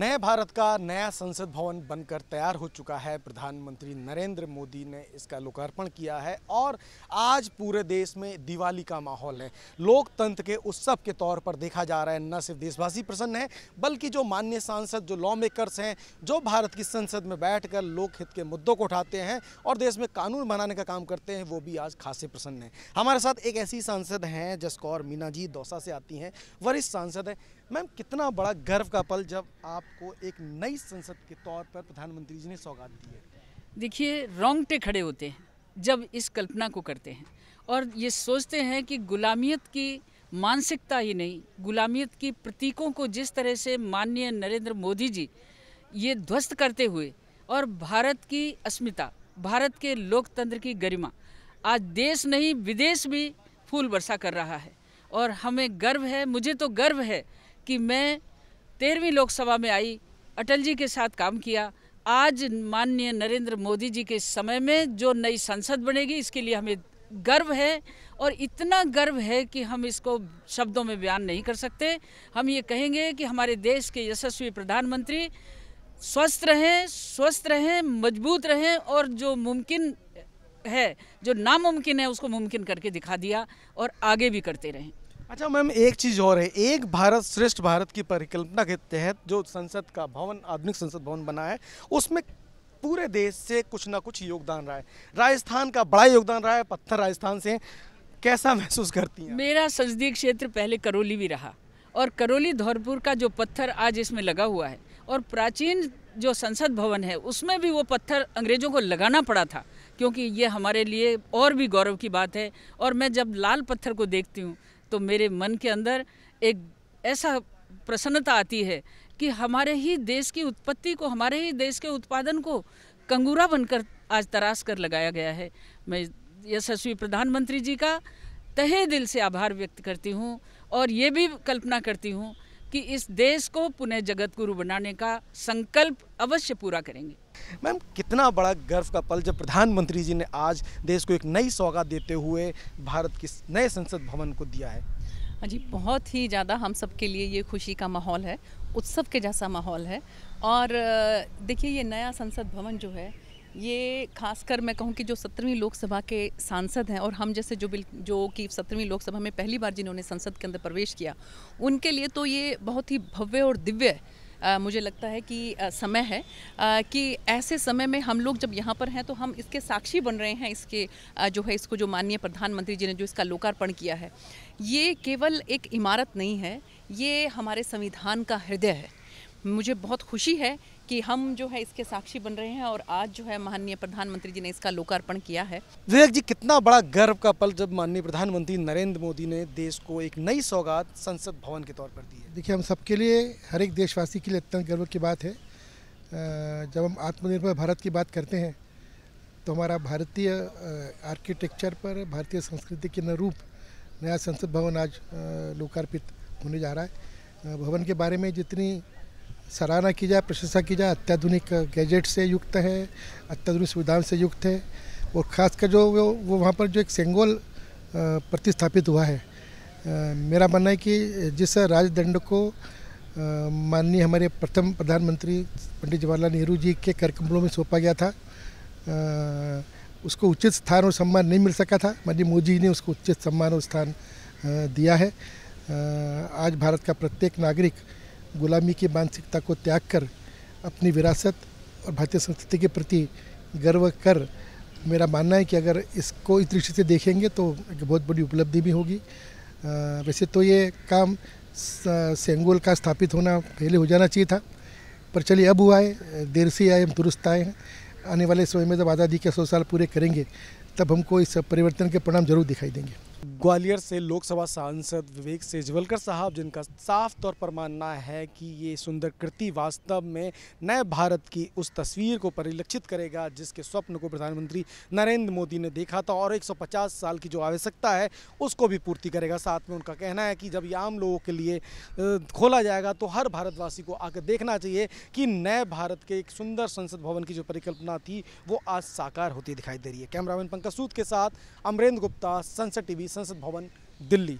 नए भारत का नया संसद भवन बनकर तैयार हो चुका है प्रधानमंत्री नरेंद्र मोदी ने इसका लोकार्पण किया है और आज पूरे देश में दिवाली का माहौल है लोकतंत्र के उत्सव के तौर पर देखा जा रहा है न सिर्फ देशवासी प्रसन्न है बल्कि जो मान्य सांसद जो लॉ मेकर्स हैं जो भारत की संसद में कर लोकहित के मुद्दों को उठाते हैं और देश में कानून बनाने का काम करते हैं वो भी आज खासे प्रसन्न हैं हमारे साथ एक ऐसी सांसद हैं जसकौर मीना जी दौसा से आती हैं वरिष्ठ सांसद हैं मैम कितना बड़ा गर्व का पल जब आपको एक नई संसद के तौर पर प्रधानमंत्री जी ने सौगात दी है देखिए रोंगटे खड़े होते हैं जब इस कल्पना को करते हैं और ये सोचते हैं कि गुलामियत की मानसिकता ही नहीं गुलामियत की प्रतीकों को जिस तरह से माननीय नरेंद्र मोदी जी ये ध्वस्त करते हुए और भारत की अस्मिता भारत के लोकतंत्र की गरिमा आज देश नहीं विदेश भी फूल वर्षा कर रहा है और हमें गर्व है मुझे तो गर्व है कि मैं तेरहवीं लोकसभा में आई अटल जी के साथ काम किया आज माननीय नरेंद्र मोदी जी के समय में जो नई संसद बनेगी इसके लिए हमें गर्व है और इतना गर्व है कि हम इसको शब्दों में बयान नहीं कर सकते हम ये कहेंगे कि हमारे देश के यशस्वी प्रधानमंत्री स्वस्थ रहें स्वस्थ रहें मजबूत रहें और जो मुमकिन है जो नामुमकिन है उसको मुमकिन करके दिखा दिया और आगे भी करते रहें अच्छा मैम एक चीज़ और है एक भारत श्रेष्ठ भारत की परिकल्पना के तहत जो संसद का भवन आधुनिक संसद भवन बना है उसमें पूरे देश से कुछ ना कुछ योगदान रहा है राजस्थान का बड़ा योगदान रहा है पत्थर राजस्थान से कैसा महसूस करती हैं मेरा संसदीय क्षेत्र पहले करौली भी रहा और करौली धौरपुर का जो पत्थर आज इसमें लगा हुआ है और प्राचीन जो संसद भवन है उसमें भी वो पत्थर अंग्रेजों को लगाना पड़ा था क्योंकि ये हमारे लिए और भी गौरव की बात है और मैं जब लाल पत्थर को देखती हूँ तो मेरे मन के अंदर एक ऐसा प्रसन्नता आती है कि हमारे ही देश की उत्पत्ति को हमारे ही देश के उत्पादन को कंगूरा बनकर आज तराश कर लगाया गया है मैं यशस्वी प्रधानमंत्री जी का तहे दिल से आभार व्यक्त करती हूँ और ये भी कल्पना करती हूँ कि इस देश को पुनः जगत गुरु बनाने का संकल्प अवश्य पूरा करेंगे मैम कितना बड़ा गर्व का पल जब प्रधानमंत्री जी ने आज देश को एक नई सौगात देते हुए भारत के नए संसद भवन को दिया है हाँ जी बहुत ही ज़्यादा हम सब के लिए ये खुशी का माहौल है उत्सव के जैसा माहौल है और देखिए ये नया संसद भवन जो है ये खासकर मैं कहूँ कि जो सत्रहवीं लोकसभा के सांसद हैं और हम जैसे जो बिल जो कि सत्रहवीं लोकसभा में पहली बार जिन्होंने संसद के अंदर प्रवेश किया उनके लिए तो ये बहुत ही भव्य और दिव्य आ, मुझे लगता है कि आ, समय है आ, कि ऐसे समय में हम लोग जब यहाँ पर हैं तो हम इसके साक्षी बन रहे हैं इसके आ, जो है इसको जो माननीय प्रधानमंत्री जी ने जो इसका लोकार्पण किया है ये केवल एक इमारत नहीं है ये हमारे संविधान का हृदय है मुझे बहुत खुशी है कि हम जो है इसके साक्षी बन रहे हैं और आज जो है माननीय प्रधानमंत्री जी ने इसका लोकार्पण किया है विवेक जी कितना बड़ा गर्व का पल जब माननीय प्रधानमंत्री नरेंद्र मोदी ने देश को एक नई सौगात संसद भवन के तौर पर दी है देखिए हम सबके लिए हर एक देशवासी के लिए अत्यंत गर्व की बात है जब हम आत्मनिर्भर भारत की बात करते हैं तो हमारा भारतीय आर्किटेक्चर पर भारतीय संस्कृति के अनुरूप नया संसद भवन आज लोकार्पित होने जा रहा है भवन के बारे में जितनी सराहना की जाए प्रशंसा की जाए अत्याधुनिक गैजेट से युक्त है अत्याधुनिक सुविधाओं से युक्त है और ख़ासकर जो वो वो वहाँ पर जो एक सेंगोल प्रतिस्थापित हुआ है मेरा मानना है कि जिस राजदंड को माननीय हमारे प्रथम प्रधानमंत्री पंडित जवाहरलाल नेहरू जी के कर में सौंपा गया था उसको उचित स्थान और सम्मान नहीं मिल सका था माननीय मोदी ने उसको उचित सम्मान और स्थान दिया है आज भारत का प्रत्येक नागरिक गुलामी की मानसिकता को त्याग कर अपनी विरासत और भारतीय संस्कृति के प्रति गर्व कर मेरा मानना है कि अगर इसको इस दृष्टि से देखेंगे तो एक बहुत बड़ी उपलब्धि भी होगी वैसे तो ये काम सेंगोल का स्थापित होना पहले हो जाना चाहिए था पर चलिए अब हुआ है देर से आए हम दुरुस्त आए हैं आने वाले समय में जब आज़ादी के सौ साल पूरे करेंगे तब हमको इस परिवर्तन के परिणाम जरूर दिखाई देंगे ग्वालियर से लोकसभा सांसद विवेक सेजवलकर साहब जिनका साफ तौर पर मानना है कि ये सुंदर कृति वास्तव में नए भारत की उस तस्वीर को परिलक्षित करेगा जिसके स्वप्न को प्रधानमंत्री नरेंद्र मोदी ने देखा था और 150 साल की जो आवश्यकता है उसको भी पूर्ति करेगा साथ में उनका कहना है कि जब ये आम लोगों के लिए खोला जाएगा तो हर भारतवासी को आकर देखना चाहिए कि नए भारत के एक सुंदर संसद भवन की जो परिकल्पना थी वो आज साकार होती दिखाई दे रही है कैमरामैन पंकज सूद के साथ अमरेंद्र गुप्ता सनसद टीवी संसद भवन दिल्ली